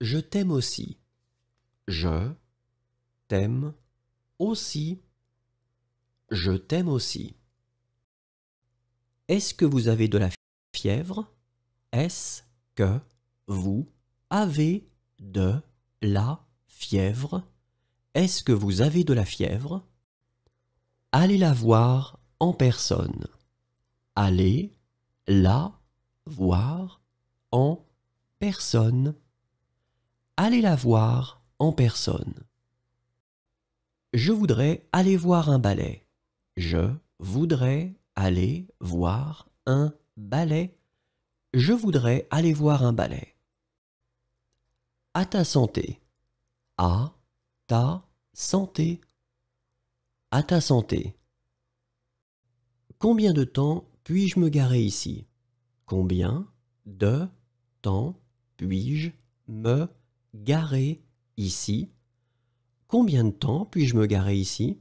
Je t'aime aussi. Je t'aime aussi. Je t'aime aussi. Est-ce que vous avez de la fièvre Est-ce que vous avez de la fièvre Est-ce que vous avez de la fièvre Allez la voir en personne. Allez la voir en personne aller la voir en personne. Je voudrais aller voir un ballet. Je voudrais aller voir un ballet. Je voudrais aller voir un ballet. À ta santé. À ta santé. À ta santé. Combien de temps puis-je me garer ici Combien de temps puis-je me garer ici Combien de temps puis-je me garer ici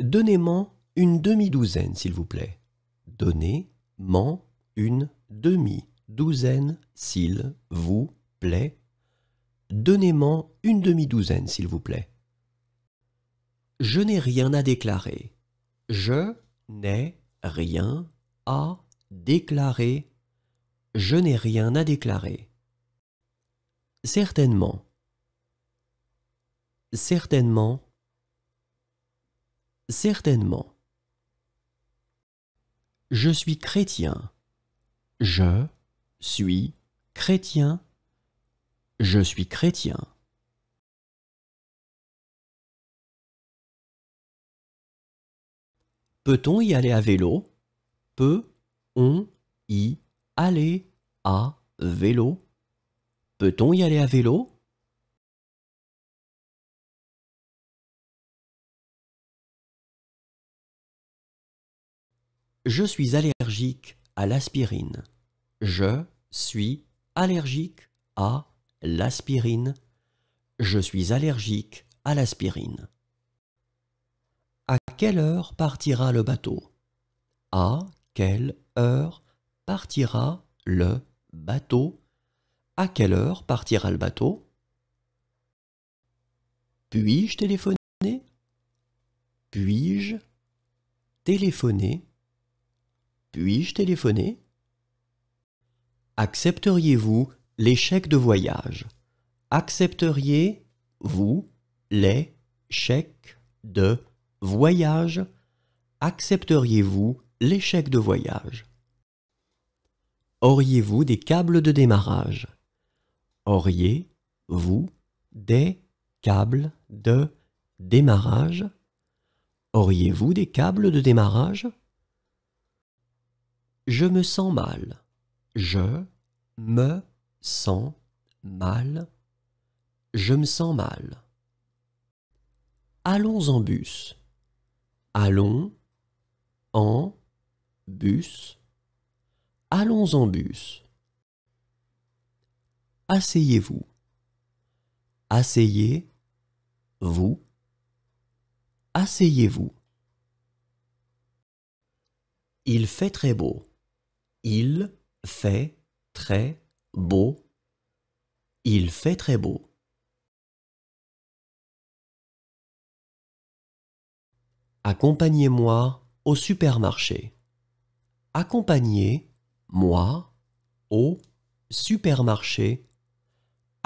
donnez moi une demi-douzaine, s'il vous plaît. Donnez-m'en une demi-douzaine, s'il vous plaît. Donnez-m'en une demi-douzaine, s'il vous plaît. Je n'ai rien à déclarer. Je n'ai rien à déclarer. Je n'ai rien à déclarer. Certainement. Certainement. Certainement. Je suis chrétien. Je suis chrétien. Je suis chrétien. Peut-on y aller à vélo Peut-on y aller à vélo Peut-on y aller à vélo? Je suis allergique à l'aspirine. Je suis allergique à l'aspirine. Je suis allergique à l'aspirine. À quelle heure partira le bateau À quelle heure partira le bateau à quelle heure partira le bateau Puis-je téléphoner Puis-je téléphoner Puis-je téléphoner Accepteriez-vous l'échec de voyage Accepteriez-vous les chèques de voyage Accepteriez-vous l'échec de voyage Auriez-vous des câbles de démarrage auriez-vous des câbles de démarrage Auriez-vous des câbles de démarrage Je me sens mal. Je me sens mal. Je me sens mal. Allons en bus. Allons en bus. Allons en bus asseyez-vous. Asseyez-vous. Asseyez-vous. Il fait très beau. Il fait très beau. Il fait très beau. Accompagnez-moi au supermarché. Accompagnez-moi au supermarché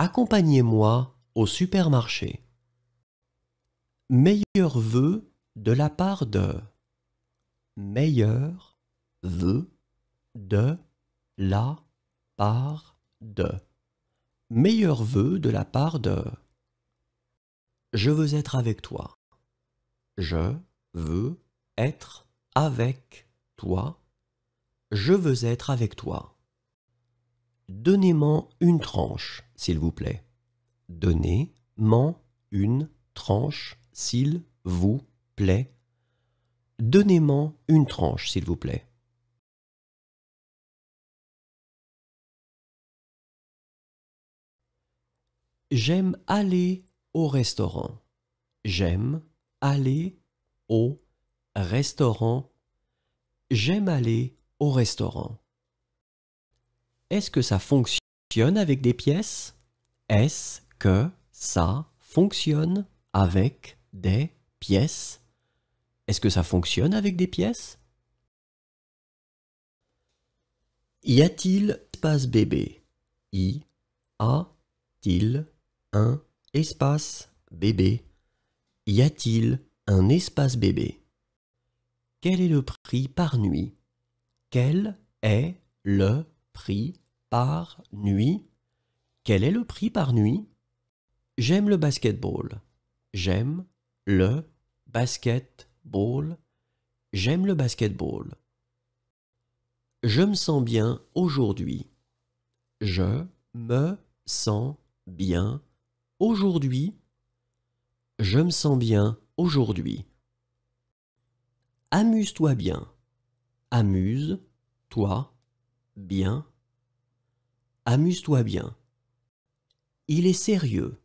Accompagnez-moi au supermarché. Meilleur vœu de la part de. Meilleur vœu de la part de. Meilleur vœu de la part de. Je veux être avec toi. Je veux être avec toi. Je veux être avec toi donnez moi une tranche, s'il vous plaît. donnez moi une tranche, s'il vous plaît. Donnez-m'en une tranche, s'il vous plaît. J'aime aller au restaurant. J'aime aller au restaurant. J'aime aller au restaurant. Est-ce que ça fonctionne avec des pièces Est-ce que ça fonctionne avec des pièces Est-ce que ça fonctionne avec des pièces Y a-t-il espace bébé Y a-t-il un espace bébé Y a-t-il un espace bébé Quel est le prix par nuit Quel est le prix par nuit. Quel est le prix par nuit J'aime le basketball. J'aime le basketball. J'aime le basketball. Je me sens bien aujourd'hui. Je me sens bien aujourd'hui. Je me sens bien aujourd'hui. Amuse-toi bien. Amuse-toi bien. Amuse-toi bien. Il est sérieux.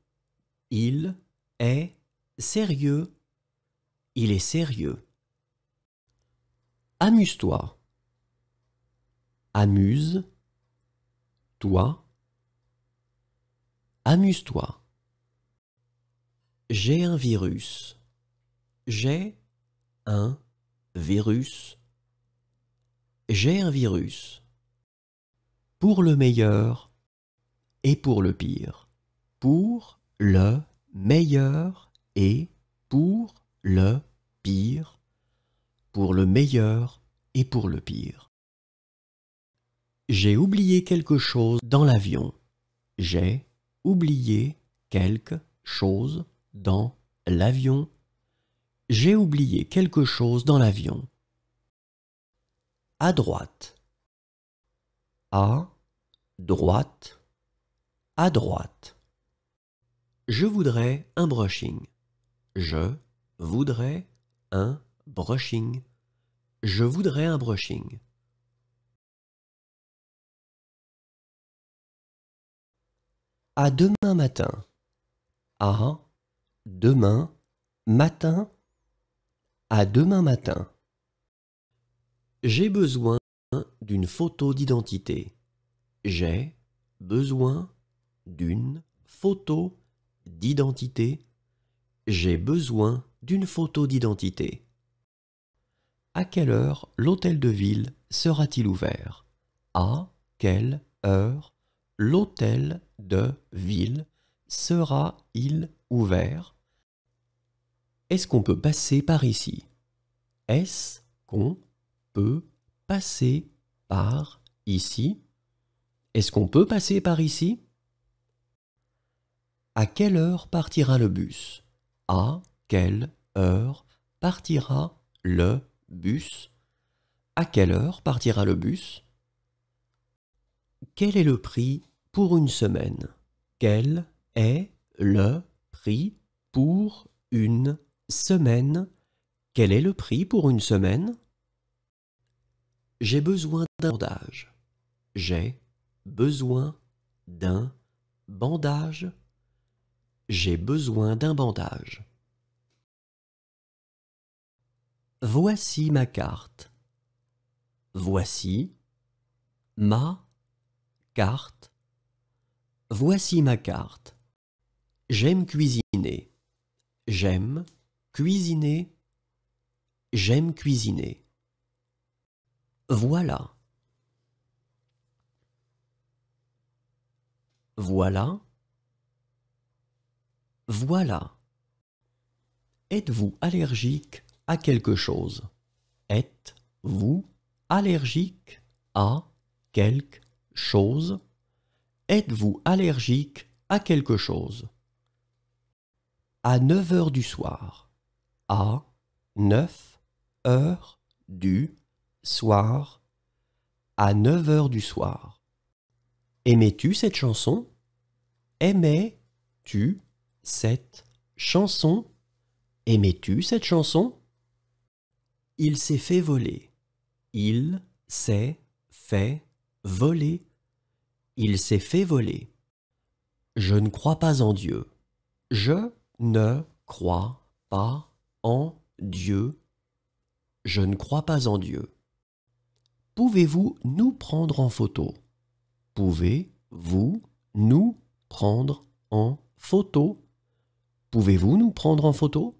Il est sérieux. Il est sérieux. Amuse-toi. Amuse. Toi. Amuse-toi. J'ai un virus. J'ai un virus. J'ai un virus pour le meilleur et pour le pire. Pour le meilleur et pour le pire. Pour le meilleur et pour le pire. J'ai oublié quelque chose dans l'avion. J'ai oublié quelque chose dans l'avion. J'ai oublié quelque chose dans l'avion. À droite. À droite, à droite. Je voudrais un brushing. Je voudrais un brushing. Je voudrais un brushing. À demain matin. À demain matin. À demain matin. J'ai besoin d'une photo d'identité. J'ai besoin d'une photo d'identité. J'ai besoin d'une photo d'identité. À quelle heure l'hôtel de ville sera-t-il ouvert À quelle heure l'hôtel de ville sera-il t ouvert Est-ce qu'on peut passer par ici Est-ce qu'on peut passer par ici est-ce qu'on peut passer par ici À quelle heure partira le bus À quelle heure partira le bus À quelle heure partira le bus Quel est le prix pour une semaine Quel est le prix pour une semaine Quel est le prix pour une semaine J'ai besoin d'un bordage. J'ai besoin d'un bandage. J'ai besoin d'un bandage. Voici ma carte. Voici ma carte. Voici ma carte. J'aime cuisiner. J'aime cuisiner. J'aime cuisiner. Voilà. Voilà. Voilà. Êtes-vous allergique à quelque chose Êtes-vous allergique à quelque chose Êtes-vous allergique à quelque chose À 9 heures du soir. À neuf heures du soir. À 9 heures du soir. Aimais-tu cette chanson Aimais-tu cette chanson Aimais-tu cette chanson Il s'est fait voler. Il s'est fait voler. Il s'est fait voler. Je ne crois pas en Dieu. Je ne crois pas en Dieu. Je ne crois pas en Dieu. Pouvez-vous nous prendre en photo pouvez-vous nous prendre en photo Pouvez-vous nous prendre en photo